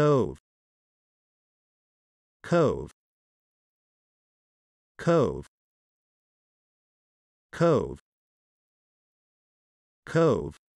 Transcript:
cove cove cove cove cove